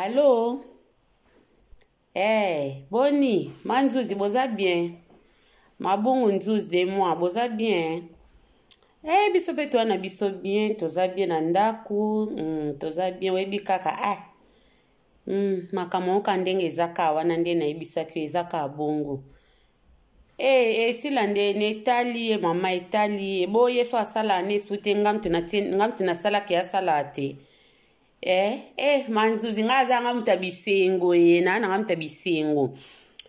Allô? Hey, eh, Bonnie, Manzouzi, boza bien? Mabongo Nzouzi de moi, boza bien? Eh, biso mpe towana biso bien, toza bien na ndako, mm, toza bien, oyebi kaka ah. Mm, makambo oyoka ndenge eza kaa wana nde nayebisaki eza kaa bongo. e esila nde na etali ye mama etali ye boye so asala ne esu te nga mtu nasalaki asalaa te eh eh manzuzi ngaze angamdabisengo yena eh, anangamdabisengo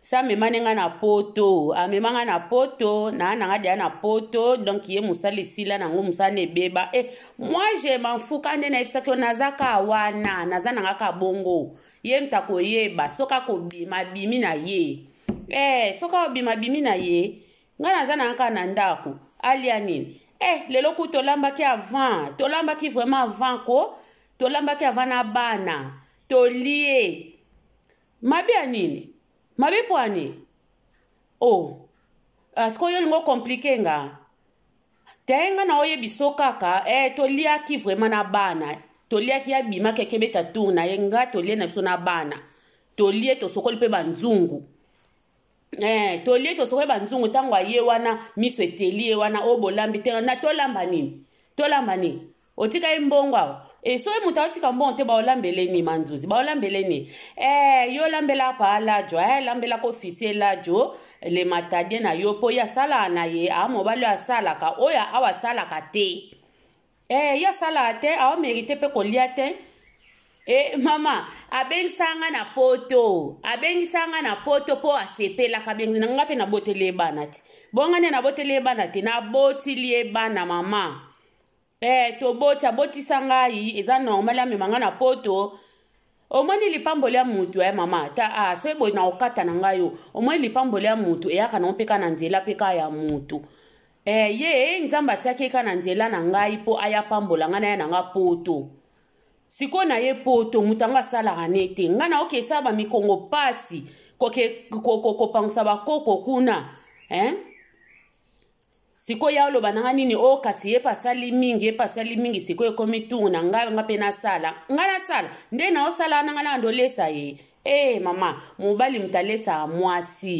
samemane nga na poto amema nga na poto naana nga deya na poto donk ye mosala esila nango mosala na ebeba e eh, moi je manfuka nde nayebisaki yo naza ka wana naza nanga ka bongo ye mta koyeba soki akobima bimi na ye eh, soki akobima bimi na ye nga naza nanga ka na ndako alia nini e eh, lelo ku tolambaki avant tolambaki vraiment avant ko tolambaki ava na bana tolie mabe ya nini mabe mpo ya nini o oh. asiko ah, oyo olingo komplike nga te nga na oyebi so kaka e eh, toliaki vraimen na bana toliaki abimaki akebeta tour na ye nga tolie na biso na bana tolie tosokoli mpe banzungu eh, tolie tosokoli banzungu ntango aye wana miso eteli ye wana oyo bolambi te na tolamba nini tolamba nini otika ye mbongo awa e so ye moto aotika mbongo te baolambeleni manzuzi baolambeleni e yo lambela apa alajo aye lambela kofisi elajo le matadie na yo mpo ye asalaka na ye amobali oyo asalaka oyo awa asalaka te e ye asalaka te aomerite mpe kolia te e mama abengisanga na poto abengisanga na poto mpo asepelaka abengi na nga mpe naboteli ye bana te bonga nde naboteli ye bana te nabotili ye bana mama eh, toboti abotisa ngai eza normal amema ngai na poto omoni lipamboli ya mutu ya eh, mama ta ah, se boye na kokata na ngai o omoni lipamboli ya mutu eyaka na mpeka na nzela mpeka ya mutu eh, ye nzambe atiaki eka na nzela na ngai mpo aya pambola ngai na ye na nga poto sikoyo na ye poto moto ango asalaka ne te ngai naoki esala bamikongo mpasi kopangusa bakoko kuna eh? sikoyo aloba na nga nini o oh, kasi ye pasali mingi ye pasali mingi sikoyo ekomi ntungu na ngai nga mpe nasala ngai nasala nde naosala na ngai na ndolesa ye e mama mobali moto alesaka mwasi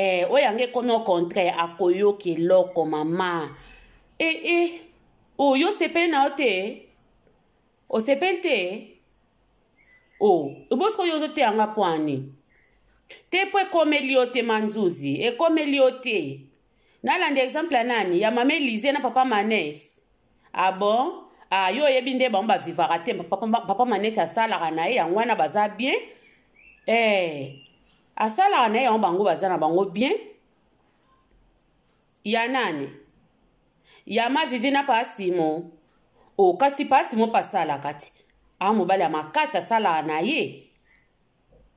e, oyo yango ekomi au contraire akoyoka eloko mama e, eh, e oyo oh, osepeli na yo te osepeli oh, te o obosiko yo ozoteya nga mpo ani te mpo ekomeli yo te manzuzi ekomeli yo te nalanda exemple ya nani ya mama elize na papa manese abon ah, ah, yo oyebi nde bango bavivaka te papa, papa manese asalaka na ye yango wana baza bien eh, asalaka na ye yango bango baza na bango bien ya nani ya mavivi na pasimo o kasi pasimo pasalaka ti aa mobali ya makasi asalaka na ye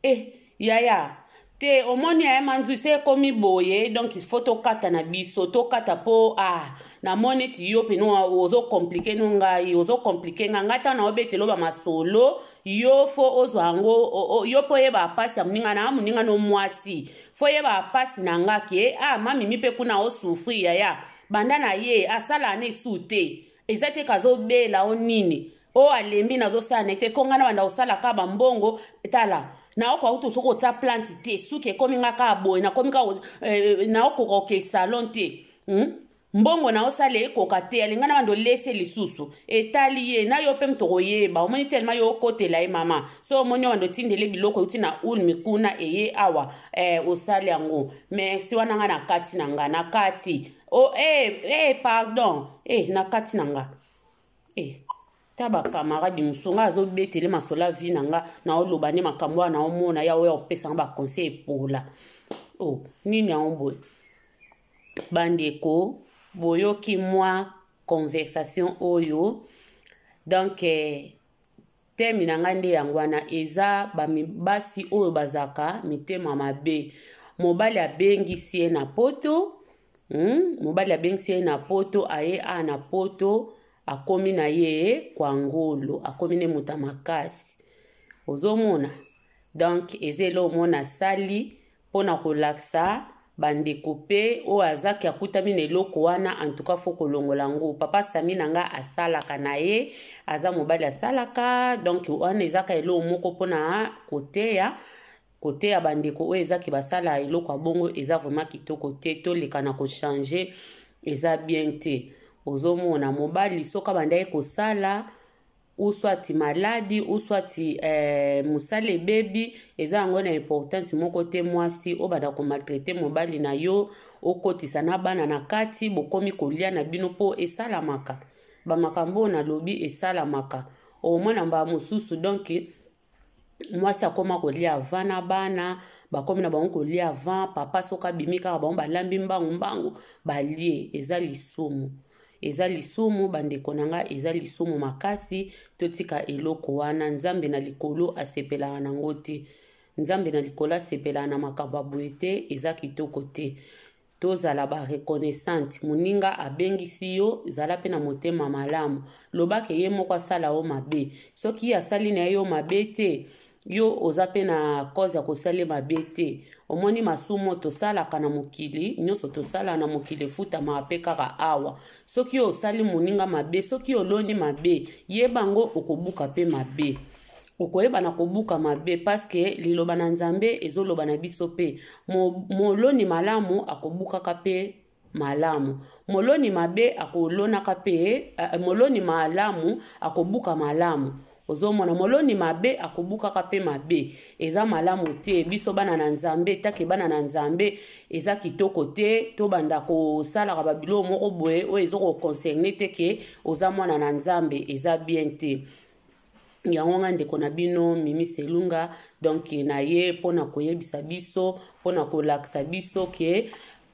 e eh, yaya te omoni ayema nzwi se ekomi boye donk ifo tokata na biso tokata mpo ah, namoni ti yo pene ozokomplike no ngai ozokomplike ngai ngai ntango naobetela oba masolo yo fo ozwa yango yo mpo oyeba apasi ya moninga na amoninga no mwasi fo oyeba apasi na nga ke ah, mamimi mpe kuna osufri yaya banda na ye asala ane esu te eza te kazobela o nini oyo alembi nazosala na ye te siko ngai na banda kosala kaka bambongo tala naoko autu soki otya plante te suki ekomi nga kaka boye nakomi kaka eh, naokoka oke salon te hmm? mbongo na osala ekoka te alinga na bando lese lisusu etali ye na yo mpe moto koyeba omoni telema yo okotela ye mama so omoni oyo bando otindele biloko euti na ulmi kuna eye awa eh, osala yango merci wana nga na kati na nga na kati o oh, eh, eh, pardon eh, na kati na nga eh. ta bacamarade mosu ngai azobetele masolo avi na nga naoloba nde makambo wana omona ya oyo opesanga baconseil epola o nini yango boye bandeko boyoki mwa conversation oyo donk eh, teme na ngai nde yango wana eza basi oyo bazalaka mitema mabe mobali abengisi ye na poto mm? mobali abengisi ye na poto aye a na poto akomi na ye kwangolo akomi ne moto ya makasi ozomona donk eza ele omona asali mpona kolakisa bandeko mpe oyo azaki akutami na eloko wana antuka fo kolongola yango papa sami na nga asalaka na ye aza mobali asalaka donk wana ezaka eloko moko mpona koteya koteya bandeko oyo ezaki basala eloko ya bongo eza vraimen kitoko te toleka na kochange eza bien te ozomona mobali soki abanda ye kosala uswati maladi uswati eh, mosala ebebi eza yango na importance moko te mwasi obanda komaltraite mobali na yo okotisa na bana na kati bokomi kolia na bino mpo esalamaka bamakambo oyo nalobi esalamaka omona mbaa mosusu donk mwasi akoma kolia avant na bana bakomi na bango kolia avant papa soki abimi kaka bango balambi mbangu mbangu balie eza lisumu eza lisumu bandeko na nga eza lisumu makasi totika eloko wana nzambe na likolo asepelaka nango te nzambe na likolo asepelaka na makambo ya boye te eza kitoko te tozala bareconnaissante moninga abengisi yo zala mpe na motema malamu lobaka ye moko asala yo mabe soki asali na ye yo mabe te yo oza mpe na cause ya kosalela mabe te omoni masumu tosalaka na mokili nyonso tosala na mokili efutamaka mpe kaka awa soki yo osali moninga mabe soki oloni mabe yeba ngo okobuka mpe mabe okoyeba na kobuka mabe parceke liloba na nzambe ezoloba na biso mpe moloni malamu akobukaka mpe malamu moloni mabe akolonaka mpe moloni malamu akobuka malamu ozomona moloni mabe akobukaka mpe mabe eza malamu te biso bana na nzambe etake bana na nzambe eza kitoko te tobanda kosalaka babiloko moko boye oyo ezokoconserne te ke oza mwana na nzambe eza bien te yango nga ndeko na bino mimi selunga donk na ye mpona koyebisa biso mpona kolakisa biso ke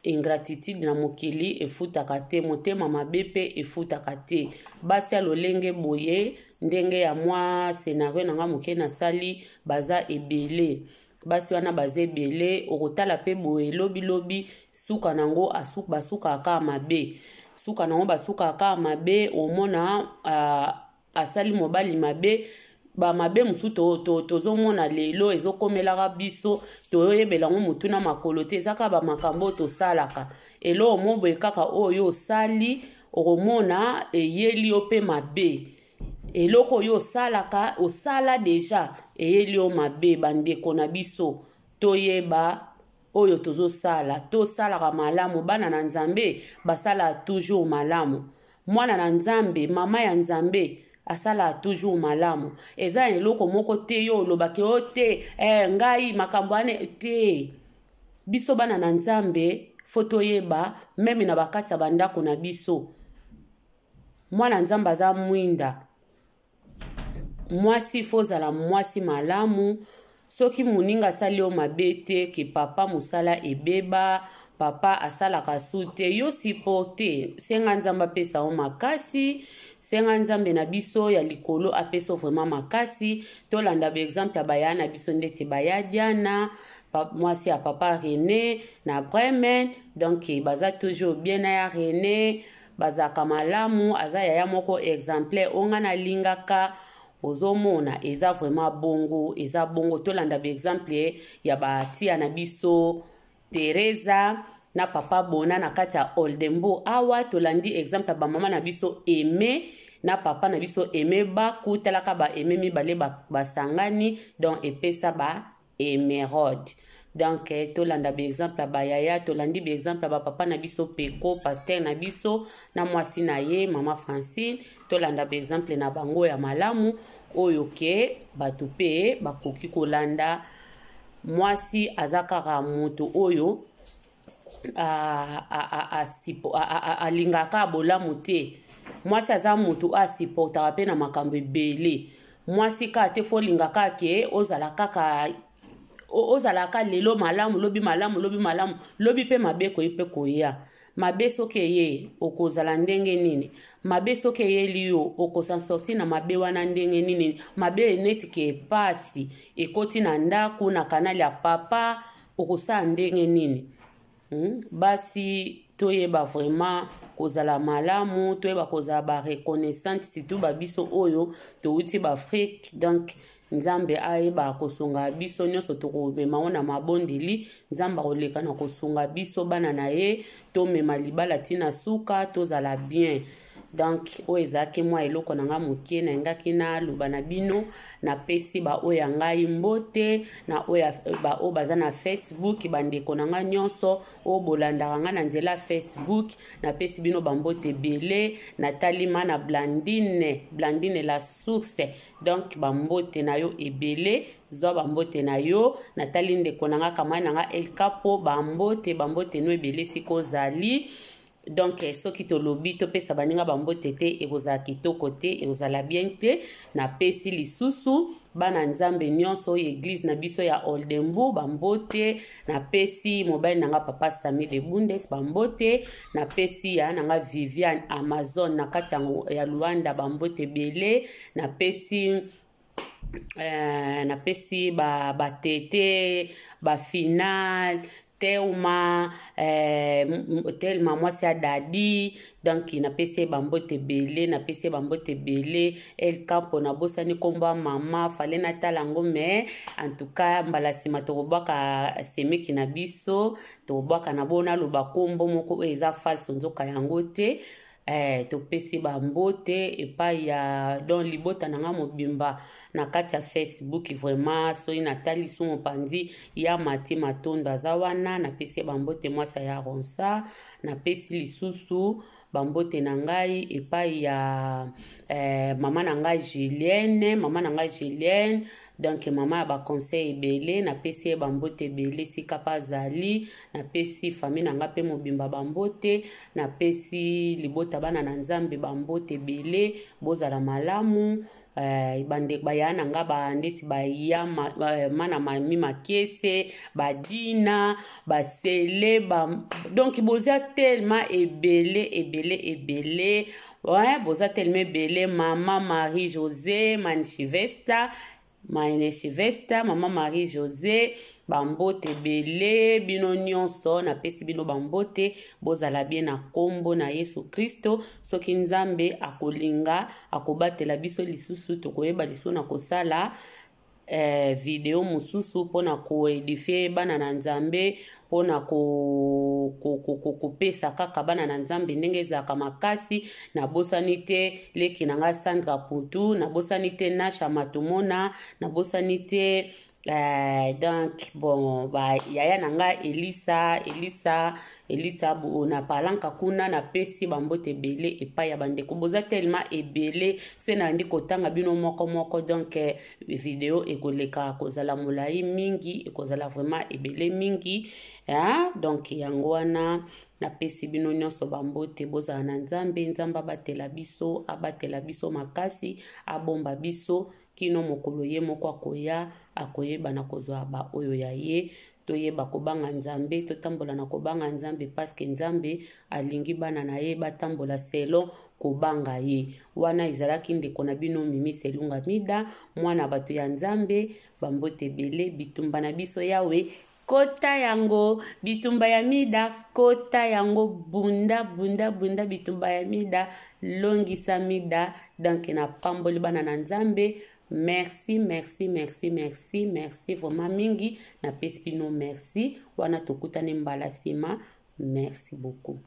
ingratitude na mokili efutaka te motema mabe mpe efutaka te batia lolenge boye ndenge ya mwa senario na nga moke nasali baza ebele basi wana baza ebele okotala mpe boye lobilobi suka nango basukaka mabe suka nango basukaka mabe omona uh, asali mobali mabe bamabe mosusu tozomona to, to, lelo ezokomelaka biso toyebelango motu na makolo te eza kaka bamakambo oyo tosalaka eloo moboye kaka oyo osali okomona eyeli yo mpe mabe eloko oyo osalaka osala deja eyeli yo mabe bandeko na biso toyeba oyo tozosala tosalaka malamu bana na nzambe basalaka toujours malamu mwana na nzambe mama ya nzambe asalaka toujours malamu eza eloko moko te yo olobaki o oh te eh, ngai makambo wana e, te biso bana na nzambe fo toyeba meme na bakati ya bandako na biso mwana nzambe aza mwinda mwasi fo ozala mwasi malamu soki moninga asali yo mabe te ke papa mosala ebeba papa asalaka su te yo siporte senga nzambe apesa yo makasi senga nzambe na biso ya likolo apesa vraiment makasi tolanda baexemple ya baya na biso ndeti baya diana mwasi ya papa rené na bremen donk baza toujours bien na ya rené bazalaka malamu aza yaya moko exemplaire onga nalingaka ozomona eza vraiment bongo eza bongo tolanda baexemple ya batia na biso teresa na papa bona na kati ya oldembo awa tolandi exemple ya bamama na biso eme na papa na biso eme bakutalaka baeme mibale basangani donc epesa ba emerode donc tolanda baexemple ya bayaya tolandi baexemple ya bapapa na biso peko paster na biso na mwasi na ye mama francine tolanda baexemple na bango ya malamu oyo ke bato mpe bakoki kolanda mwasi aza kaka moto oyo alingaka abolamu te mwasi aza moto oyo asiportaka mpe na makambo ebele mwasi kaka te folingaka ke ozala kaka ozalaka lelo malamu lobi malamu lobi malamu lobi mpe mabe koyi e mpe koya mabe soki eye okozala ndenge nini mabe soki eyeli yo okosan sorti na mabe wana ndenge nini mabe enetiki epasi ekoti na ndako na kanali ya papa okosala ndenge nini hmm? basi toyeba vraiment kozala malamu toyeba kozala bareconnaissante surtout babiso oyo touti baafrike donc nzambe ayeba kosunga biso nyonso tokomema ngo na mabondeli nzambe akoleka na kosunga biso bana na ye tomema libala ntina suka tozala bien donk oyo ezalaki mwa eloko na nga mokie nayengaki naloba na bino napesi baoyo ya ngai mbote na baoyo eh, baza na facebook bandeko na nga nyonso oyo bolandaka nga na nzela ya facebook napesi bino bambote ebele natali ma na blandine blandine la source donk bambote na yo ebele zwa bambote na yo natali ndeko na nga kamai na nga elkapo bambote bambote no ebele sika ozali donk eh, soki tolobi topesa baninga bambote te ekozala kitoko te ekozala bien te napesi lisusu bana nzambe nyonso oyo eglize na biso ya oldenbourg bambote napesi mobali nanga papa sami de bundes bambote napesi ya ah, nanga viviane amazon na kati ya luanda bambote ebele napesi Uh, napesi batete ba bafinal teuma eh, telema mwasi adadi donk napesi ye bambote ebele napesi ye bambote ebele el campo nabosani nkombo ya mama fale natala yango me antuka mbala nsima tokobwaka semeki na biso tokobwaka na bo naloba nkombo moko oyo eza false nzoka yango te eh, topesi bango te epai ya don libota na nga mobimba na kati ya facebook vraiment soki natali so mopanzi ya mati matondo aza wana napesi ye bango te mwasi ya ronsa napesi lisusu bambote na ngai epai ya eh, mama na ngai julienne mama na ngai julienne donk mama ya baconseil ebele napesi ye bambote ebele esika mpe azali napesi fami na ngai mpe mobimba bambote napesi libota bana na nzambe bambote ebele bozala malamu Eh, bandeko baya na nga ba ndeti baya mana mami makese badina basele ba donc boza tellement ebele ebele ebele ouais, boza tellement ebele mama marie josé mani chivesta mane chivesta mama marie josé bambote ebele bino nyonso napesi bino bambote bozala bien na nkombo na yesu kristo soki nzambe akolinga akobatela biso lisusu tokoyeba liso na kosala eh, video mosusu mpona koedifie bana na nzambe mpona kopesa ko, ko, ko, kaka bana na nzambe ndenge ezalaka makasi nabosani te leki na ngai sandra putu nabosani te nasha matomona nabosani te Uh, donc bon ba yaya na nga elisa elisa elisa bo, na palanka kuna napesi bambote ebele epai ya bandeko boza tellement ebele se nandi kotanga bino moko moko donc eh, video ekoleka kozala molai mingi ekozala vraiment ebele mingi hein? donc yango wana napesi bino nyonso bambote bozala na nzambe nzambe abatela biso abatela biso makasi abomba biso kino mokolo ye moko akoya akoyeba na kozwa baoyo ya ye toyeba kobanga nzambe totambola na kobanga nzambe paske nzambe alingi bana na ye batambola selo kobanga ye wana ezalaki ndeko na bino mimi selunga mida mwana bato ya nzambe bambote ebele bitumba na biso yawe kota yango bitumba ya mida kota yango bunda bunda bunda bitumba ya mida longisa mida donk napamboli bana na nzambe merci merci merci merci merci vraimen mingi napesi bino merci wana tokutani mbala nsima merci beaucoup